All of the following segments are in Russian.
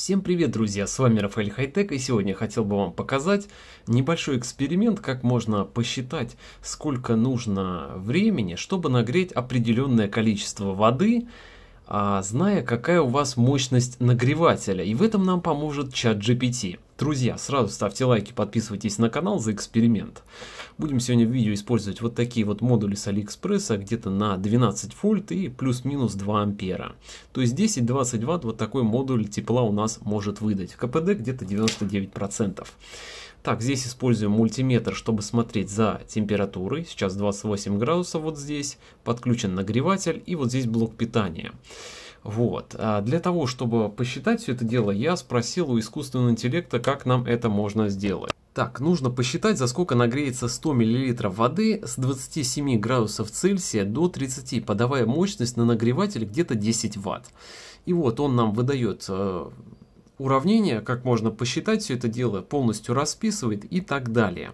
Всем привет, друзья! С вами Рафаэль Хайтек, и сегодня я хотел бы вам показать небольшой эксперимент, как можно посчитать, сколько нужно времени, чтобы нагреть определенное количество воды а, зная, какая у вас мощность нагревателя. И в этом нам поможет чат GPT. Друзья, сразу ставьте лайки, подписывайтесь на канал за эксперимент. Будем сегодня в видео использовать вот такие вот модули с Алиэкспресса, где-то на 12 вольт и плюс-минус 2 ампера. То есть 10-20 ватт вот такой модуль тепла у нас может выдать. КПД где-то 99%. Так, здесь используем мультиметр, чтобы смотреть за температурой. Сейчас 28 градусов вот здесь. Подключен нагреватель и вот здесь блок питания. Вот. А для того, чтобы посчитать все это дело, я спросил у искусственного интеллекта, как нам это можно сделать. Так, нужно посчитать, за сколько нагреется 100 мл воды с 27 градусов Цельсия до 30, подавая мощность на нагреватель где-то 10 Вт. И вот он нам выдает э, уравнение как можно посчитать все это дело, полностью расписывает и так далее.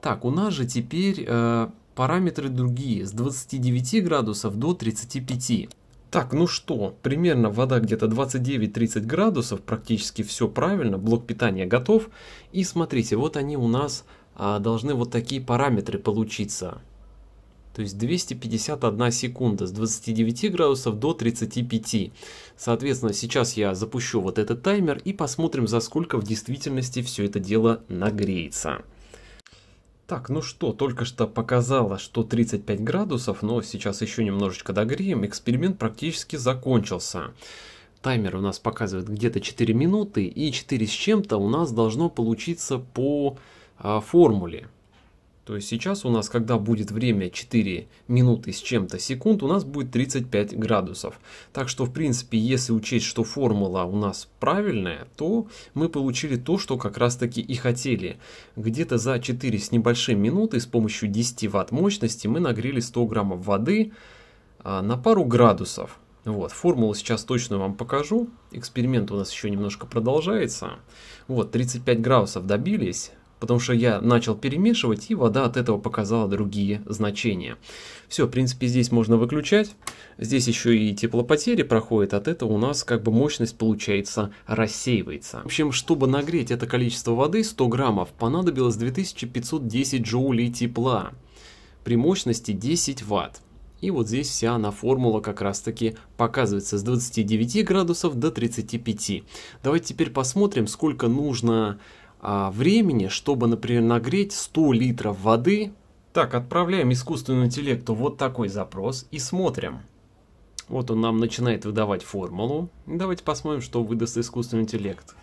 Так, у нас же теперь э, параметры другие, с 29 градусов до 35. Так, ну что, примерно вода где-то 29-30 градусов, практически все правильно, блок питания готов. И смотрите, вот они у нас а, должны вот такие параметры получиться то есть 251 секунда с 29 градусов до 35. Соответственно, сейчас я запущу вот этот таймер и посмотрим, за сколько в действительности все это дело нагреется. Так, ну что, только что показало, что 35 градусов, но сейчас еще немножечко догреем. Эксперимент практически закончился. Таймер у нас показывает где-то 4 минуты, и 4 с чем-то у нас должно получиться по а, формуле. То есть сейчас у нас, когда будет время 4 минуты с чем-то секунд, у нас будет 35 градусов. Так что, в принципе, если учесть, что формула у нас правильная, то мы получили то, что как раз таки и хотели. Где-то за 4 с небольшим минуты с помощью 10 ватт мощности мы нагрели 100 граммов воды а, на пару градусов. Вот, формулу сейчас точно вам покажу. Эксперимент у нас еще немножко продолжается. Вот, 35 градусов добились потому что я начал перемешивать, и вода от этого показала другие значения. Все, в принципе, здесь можно выключать. Здесь еще и теплопотери проходит, от этого у нас как бы мощность, получается, рассеивается. В общем, чтобы нагреть это количество воды, 100 граммов, понадобилось 2510 джоулей тепла при мощности 10 ватт. И вот здесь вся она формула как раз таки показывается с 29 градусов до 35. Давайте теперь посмотрим, сколько нужно а, времени, чтобы, например, нагреть 100 литров воды. Так, отправляем искусственному интеллекту вот такой запрос и смотрим. Вот он нам начинает выдавать формулу. Давайте посмотрим, что выдаст искусственный интеллект.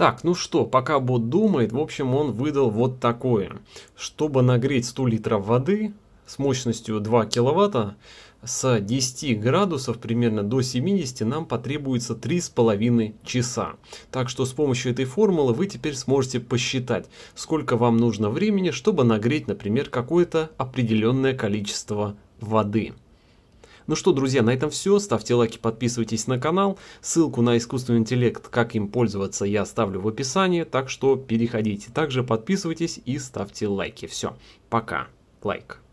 Так, ну что, пока бот думает, в общем, он выдал вот такое. Чтобы нагреть 100 литров воды с мощностью 2 киловатта, с 10 градусов примерно до 70 нам потребуется 3,5 часа. Так что с помощью этой формулы вы теперь сможете посчитать, сколько вам нужно времени, чтобы нагреть, например, какое-то определенное количество воды. Ну что, друзья, на этом все. Ставьте лайки, подписывайтесь на канал. Ссылку на искусственный интеллект, как им пользоваться, я оставлю в описании. Так что переходите. Также подписывайтесь и ставьте лайки. Все, пока. Лайк. Like.